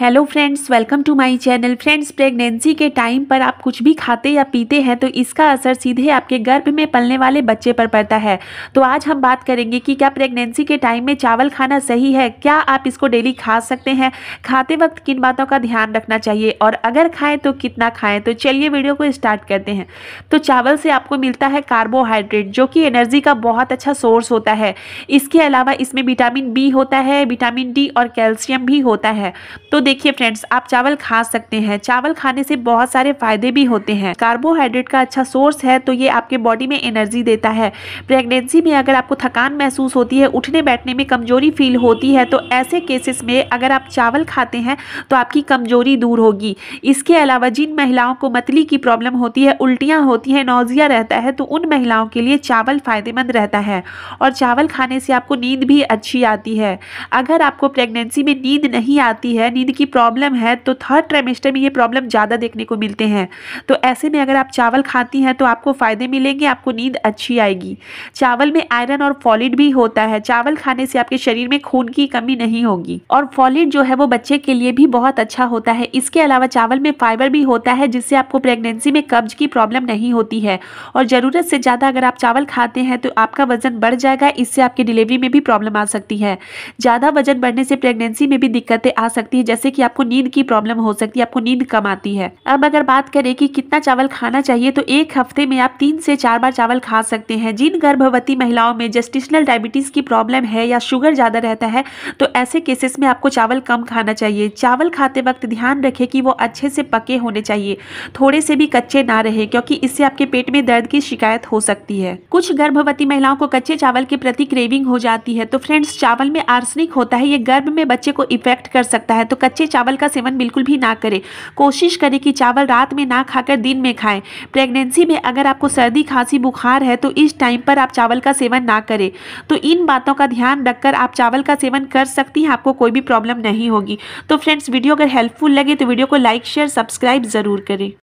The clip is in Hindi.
hello friends welcome to my channel friends pregnancy के टाइम पर आप कुछ भी खाते या पीते हैं तो इसका असर सीधे आपके गर्भ में पलने वाले बच्चे पर पड़ता है तो आज हम बात करेंगे कि क्या प्रेगनेंसी के टाइम में चावल खाना सही है क्या आप इसको डेली खा सकते हैं खाते वक्त किन बातों का ध्यान रखना चाहिए और अगर खाएँ तो कितना खाएँ तो चलिए वीडियो को स्टार्ट करते हैं तो चावल से आपको मिलता है कार्बोहाइड्रेट जो कि एनर्जी का बहुत अच्छा सोर्स होता है इसके अलावा इसमें विटामिन बी होता है विटामिन डी और कैल्शियम भी होता है तो देखिए फ्रेंड्स आप चावल खा सकते हैं चावल खाने से बहुत सारे फायदे भी होते हैं कार्बोहाइड्रेट का अच्छा सोर्स है तो ये आपके बॉडी में एनर्जी देता है प्रेगनेंसी में अगर आपको थकान महसूस होती है उठने बैठने में कमजोरी फील होती है तो ऐसे केसेस में अगर आप चावल खाते हैं तो आपकी कमजोरी दूर होगी इसके अलावा जिन महिलाओं को मतली की प्रॉब्लम होती है उल्टियाँ होती हैं नोज़िया रहता है तो उन महिलाओं के लिए चावल फायदेमंद रहता है और चावल खाने से आपको नींद भी अच्छी आती है अगर आपको प्रेगनेंसी में नींद नहीं आती है नींद की प्रॉब्लम है तो थर्ड ट्रेमेस्टर में ये प्रॉब्लम ज़्यादा देखने को मिलते हैं तो ऐसे में अगर आप चावल खाती हैं तो आपको फ़ायदे मिलेंगे आपको नींद अच्छी आएगी चावल में आयरन और फॉलिड भी होता है चावल खाने से आपके शरीर में खून की कमी नहीं होगी और फॉलिड जो है वो बच्चे के लिए भी बहुत अच्छा होता है इसके अलावा चावल में फाइबर भी होता है जिससे आपको प्रेगनेंसी में कब्ज की प्रॉब्लम नहीं होती है और ज़रूरत से ज़्यादा अगर आप चावल खाते हैं तो आपका वजन बढ़ जाएगा इससे आपकी डिलीवरी में भी प्रॉब्लम आ सकती है ज़्यादा वजन बढ़ने से प्रेगनेंसी में भी दिक्कतें आ सकती है जैसे जैसे कि आपको नींद की प्रॉब्लम हो सकती है आपको नींद कम आती है अब अगर बात करें कि कितना चावल खाना चाहिए तो एक हफ्ते में आप तीन से चार बार चावल खा सकते हैं जिन गर्भवती महिलाओं में जेस्टिशनल डायबिटीज की प्रॉब्लम है या शुगर ज़्यादा रहता है तो ऐसे केसेस में आपको चावल कम खाना चाहिए चावल खाते वक्त ध्यान रखे कि वो अच्छे से पके होने चाहिए थोड़े से भी कच्चे ना रहे क्योंकि इससे आपके पेट में दर्द की शिकायत हो सकती है कुछ गर्भवती महिलाओं को कच्चे चावल के प्रति क्रेविंग हो जाती है तो फ्रेंड्स चावल में आर्सनिक होता है ये गर्भ में बच्चे को इफेक्ट कर सकता है तो कच्चे बच्चे चावल का सेवन बिल्कुल भी ना करें कोशिश करें कि चावल रात में ना खाकर दिन में खाएं प्रेगनेंसी में अगर आपको सर्दी खांसी बुखार है तो इस टाइम पर आप चावल का सेवन ना करें तो इन बातों का ध्यान रखकर आप चावल का सेवन कर सकती हैं आपको कोई भी प्रॉब्लम नहीं होगी तो फ्रेंड्स वीडियो अगर हेल्पफुल लगे तो वीडियो को लाइक शेयर सब्सक्राइब ज़रूर करें